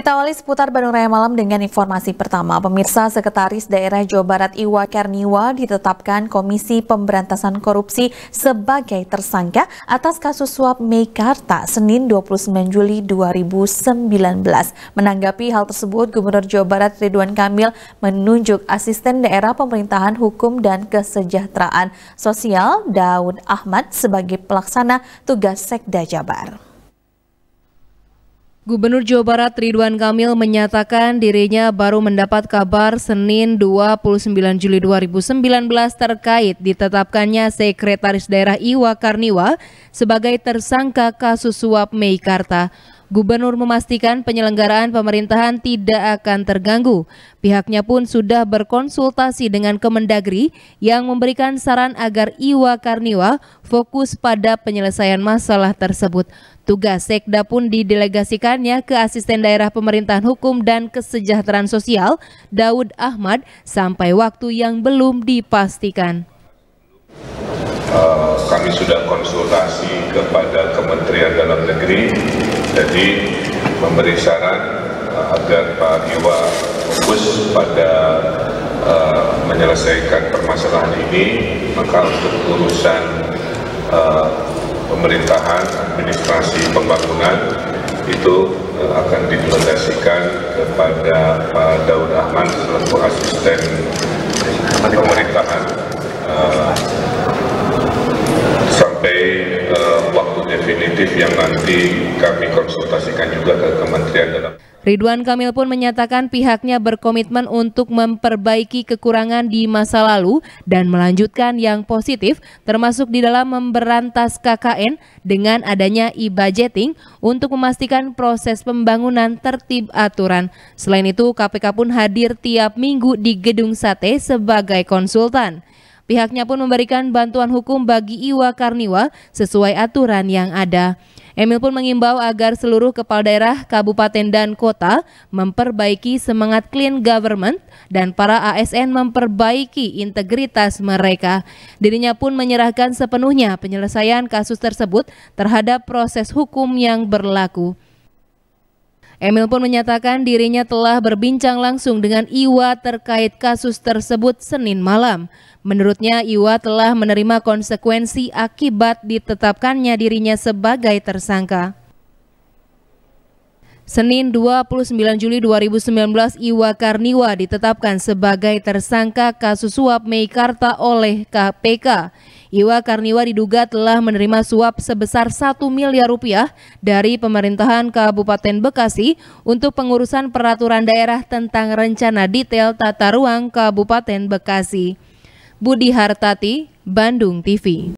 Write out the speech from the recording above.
Kita awali seputar Bandung Raya Malam dengan informasi pertama. Pemirsa Sekretaris Daerah Jawa Barat Iwa Karniwa ditetapkan Komisi Pemberantasan Korupsi sebagai tersangka atas kasus suap Meikarta Senin 29 Juli 2019. Menanggapi hal tersebut, Gubernur Jawa Barat Ridwan Kamil menunjuk Asisten Daerah Pemerintahan Hukum dan Kesejahteraan Sosial Daud Ahmad sebagai pelaksana tugas Sekda Jabar. Gubernur Jawa Barat Ridwan Kamil menyatakan dirinya baru mendapat kabar Senin 29 Juli 2019 terkait ditetapkannya Sekretaris Daerah Iwa Karniwa sebagai tersangka kasus suap Meikarta. Gubernur memastikan penyelenggaraan pemerintahan tidak akan terganggu. Pihaknya pun sudah berkonsultasi dengan Kemendagri yang memberikan saran agar Iwa Karniwa fokus pada penyelesaian masalah tersebut. Tugas Sekda pun didelegasikannya ke Asisten Daerah Pemerintahan Hukum dan Kesejahteraan Sosial Daud Ahmad sampai waktu yang belum dipastikan. Eh, kami sudah konsultasi kepada Kementerian Dalam Negeri, jadi memberi saran uh, agar Pak Iwa fokus pada uh, menyelesaikan permasalahan ini, maka untuk urusan uh, pemerintahan, administrasi, pembangunan itu akan didelegasikan kepada Pak Daud Ahmad selaku asisten Eh, waktu definitif yang nanti kami konsultasikan juga ke Kementerian Dalam. Ridwan Kamil pun menyatakan pihaknya berkomitmen untuk memperbaiki kekurangan di masa lalu dan melanjutkan yang positif termasuk di dalam memberantas KKN dengan adanya e-budgeting untuk memastikan proses pembangunan tertib aturan. Selain itu KPK pun hadir tiap minggu di Gedung Sate sebagai konsultan. Pihaknya pun memberikan bantuan hukum bagi Iwa Karniwa sesuai aturan yang ada. Emil pun mengimbau agar seluruh kepala daerah, kabupaten dan kota memperbaiki semangat clean government dan para ASN memperbaiki integritas mereka. Dirinya pun menyerahkan sepenuhnya penyelesaian kasus tersebut terhadap proses hukum yang berlaku. Emil pun menyatakan dirinya telah berbincang langsung dengan Iwa terkait kasus tersebut Senin malam. Menurutnya Iwa telah menerima konsekuensi akibat ditetapkannya dirinya sebagai tersangka. Senin 29 Juli 2019 Iwa Karniwa ditetapkan sebagai tersangka kasus suap Meikarta oleh KPK. Iwa Karniwa diduga telah menerima suap sebesar 1 miliar rupiah dari pemerintahan Kabupaten Bekasi untuk pengurusan peraturan daerah tentang rencana detail tata ruang Kabupaten Bekasi. Budi Hartati, Bandung TV.